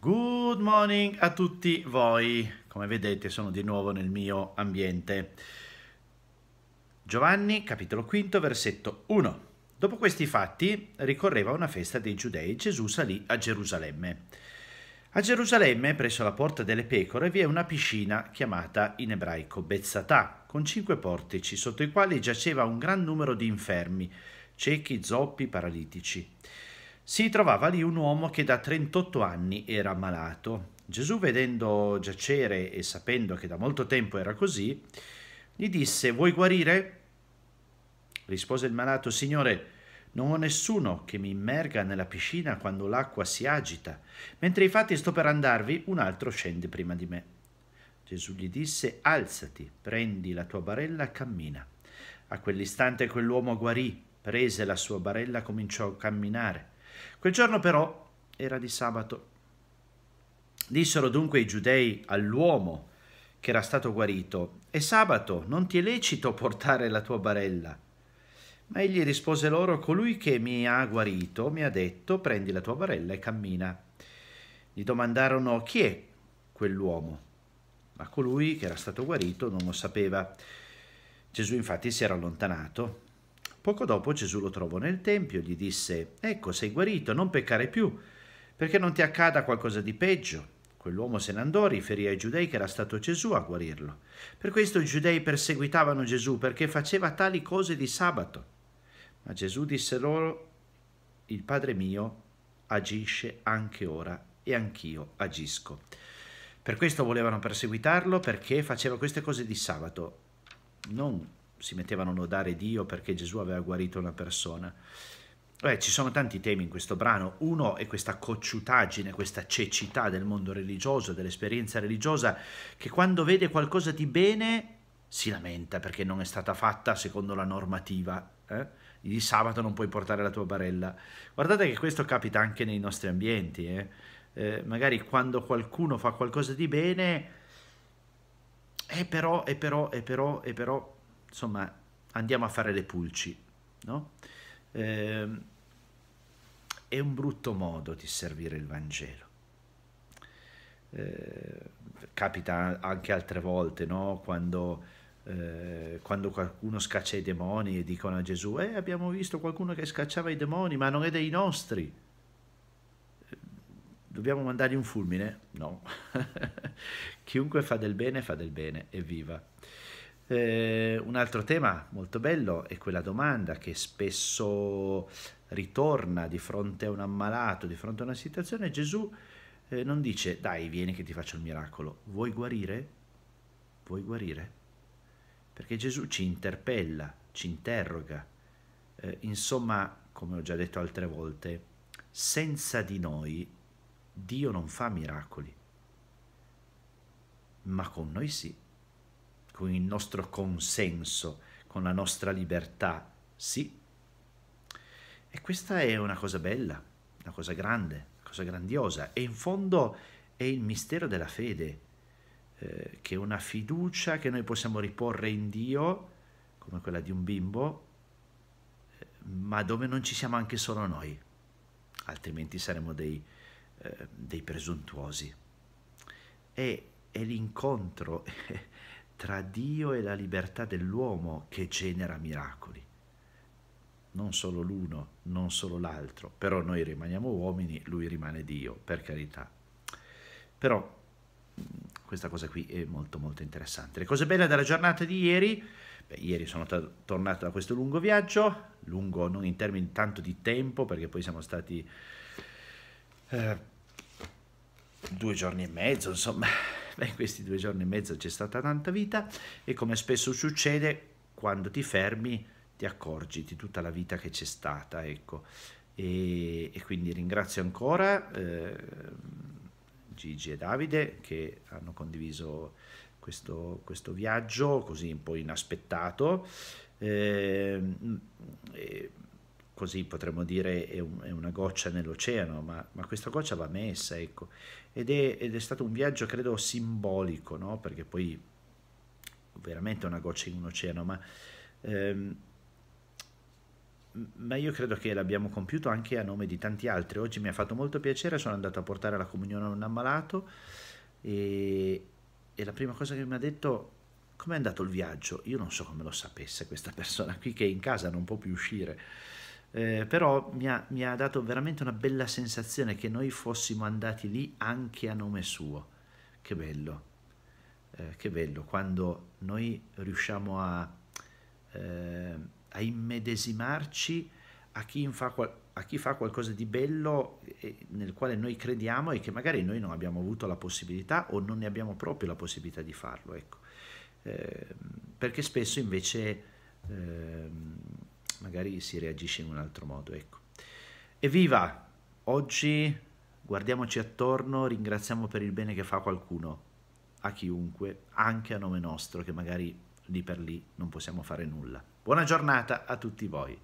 Good morning a tutti voi. Come vedete sono di nuovo nel mio ambiente. Giovanni, capitolo 5, versetto 1. Dopo questi fatti ricorreva una festa dei giudei e Gesù salì a Gerusalemme. A Gerusalemme, presso la porta delle pecore, vi è una piscina chiamata in ebraico Bezzatà, con cinque portici, sotto i quali giaceva un gran numero di infermi, ciechi, zoppi, paralitici. Si trovava lì un uomo che da 38 anni era malato. Gesù, vedendo giacere e sapendo che da molto tempo era così, gli disse, vuoi guarire? Rispose il malato, Signore, non ho nessuno che mi immerga nella piscina quando l'acqua si agita. Mentre infatti sto per andarvi, un altro scende prima di me. Gesù gli disse, alzati, prendi la tua barella e cammina. A quell'istante quell'uomo guarì, prese la sua barella e cominciò a camminare Quel giorno però era di sabato. Dissero dunque i giudei all'uomo che era stato guarito, «E sabato, non ti è lecito portare la tua barella. Ma egli rispose loro, colui che mi ha guarito mi ha detto, prendi la tua barella e cammina. Gli domandarono chi è quell'uomo, ma colui che era stato guarito non lo sapeva. Gesù infatti si era allontanato Poco dopo Gesù lo trovò nel Tempio e gli disse, ecco, sei guarito, non peccare più, perché non ti accada qualcosa di peggio. Quell'uomo se ne andò, riferì ai giudei che era stato Gesù a guarirlo. Per questo i giudei perseguitavano Gesù perché faceva tali cose di sabato. Ma Gesù disse loro, il Padre mio agisce anche ora e anch'io agisco. Per questo volevano perseguitarlo perché faceva queste cose di sabato, non si mettevano a lodare Dio perché Gesù aveva guarito una persona. Beh, ci sono tanti temi in questo brano. Uno è questa cocciutaggine, questa cecità del mondo religioso, dell'esperienza religiosa, che quando vede qualcosa di bene si lamenta perché non è stata fatta secondo la normativa. Eh? Il sabato non puoi portare la tua barella. Guardate che questo capita anche nei nostri ambienti. Eh? Eh, magari quando qualcuno fa qualcosa di bene, è eh, però, è eh, però, è eh, però, È però insomma, andiamo a fare le pulci, no? Eh, è un brutto modo di servire il Vangelo. Eh, capita anche altre volte, no? Quando, eh, quando, qualcuno scaccia i demoni e dicono a Gesù, eh, abbiamo visto qualcuno che scacciava i demoni, ma non è dei nostri. Ehm, dobbiamo mandargli un fulmine? No. Chiunque fa del bene, fa del bene, evviva. viva. Eh, un altro tema molto bello è quella domanda che spesso ritorna di fronte a un ammalato, di fronte a una situazione. Gesù eh, non dice dai vieni che ti faccio il miracolo, vuoi guarire? Vuoi guarire? Perché Gesù ci interpella, ci interroga, eh, insomma, come ho già detto altre volte, senza di noi Dio non fa miracoli, ma con noi sì con il nostro consenso, con la nostra libertà, sì. E questa è una cosa bella, una cosa grande, una cosa grandiosa e in fondo è il mistero della fede, eh, che è una fiducia che noi possiamo riporre in Dio, come quella di un bimbo, eh, ma dove non ci siamo anche solo noi, altrimenti saremo dei, eh, dei presuntuosi. E, è l'incontro, tra Dio e la libertà dell'uomo che genera miracoli. Non solo l'uno, non solo l'altro, però noi rimaniamo uomini, lui rimane Dio, per carità. Però mm, questa cosa qui è molto molto interessante. Le cose belle della giornata di ieri, beh, ieri sono tornato da questo lungo viaggio, lungo non in termini tanto di tempo, perché poi siamo stati eh, due giorni e mezzo, insomma, Beh, in questi due giorni e mezzo c'è stata tanta vita e come spesso succede, quando ti fermi ti accorgi di tutta la vita che c'è stata, ecco. E, e quindi ringrazio ancora eh, Gigi e Davide che hanno condiviso questo, questo viaggio così un po' inaspettato. Eh, eh, così potremmo dire è, un, è una goccia nell'oceano, ma, ma, questa goccia va messa, ecco. Ed è, ed è stato un viaggio, credo, simbolico, no? Perché poi veramente una goccia in un oceano, ma, ehm, ma io credo che l'abbiamo compiuto anche a nome di tanti altri. Oggi mi ha fatto molto piacere, sono andato a portare la comunione a un ammalato e, e la prima cosa che mi ha detto com'è andato il viaggio? Io non so come lo sapesse questa persona qui che in casa non può più uscire eh, però mi ha, mi ha, dato veramente una bella sensazione che noi fossimo andati lì anche a nome suo. Che bello, eh, che bello quando noi riusciamo a, eh, a immedesimarci a chi, fa, a chi, fa qualcosa di bello eh, nel quale noi crediamo e che magari noi non abbiamo avuto la possibilità o non ne abbiamo proprio la possibilità di farlo. Ecco. Eh, perché spesso invece ehm, magari si reagisce in un altro modo. Ecco. Evviva! Oggi guardiamoci attorno, ringraziamo per il bene che fa qualcuno, a chiunque, anche a nome nostro, che magari lì per lì non possiamo fare nulla. Buona giornata a tutti voi!